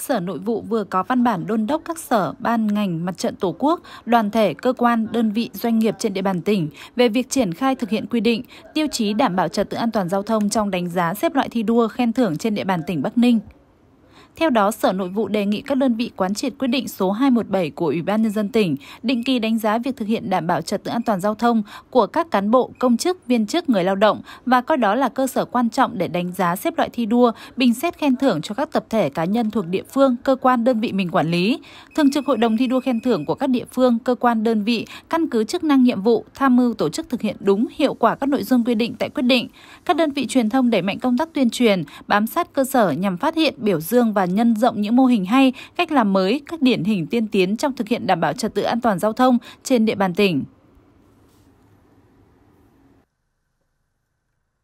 Sở Nội vụ vừa có văn bản đôn đốc các sở, ban ngành, mặt trận Tổ quốc, đoàn thể, cơ quan, đơn vị, doanh nghiệp trên địa bàn tỉnh về việc triển khai thực hiện quy định, tiêu chí đảm bảo trật tự an toàn giao thông trong đánh giá xếp loại thi đua khen thưởng trên địa bàn tỉnh Bắc Ninh. Theo đó, Sở Nội vụ đề nghị các đơn vị quán triệt quyết định số 217 của Ủy ban nhân dân tỉnh định kỳ đánh giá việc thực hiện đảm bảo trật tự an toàn giao thông của các cán bộ, công chức, viên chức, người lao động và coi đó là cơ sở quan trọng để đánh giá xếp loại thi đua, bình xét khen thưởng cho các tập thể cá nhân thuộc địa phương, cơ quan đơn vị mình quản lý. Thường trực hội đồng thi đua khen thưởng của các địa phương, cơ quan đơn vị căn cứ chức năng nhiệm vụ tham mưu tổ chức thực hiện đúng hiệu quả các nội dung quy định tại quyết định. Các đơn vị truyền thông đẩy mạnh công tác tuyên truyền, bám sát cơ sở nhằm phát hiện, biểu dương và nhân rộng những mô hình hay, cách làm mới, các điển hình tiên tiến trong thực hiện đảm bảo trật tự an toàn giao thông trên địa bàn tỉnh.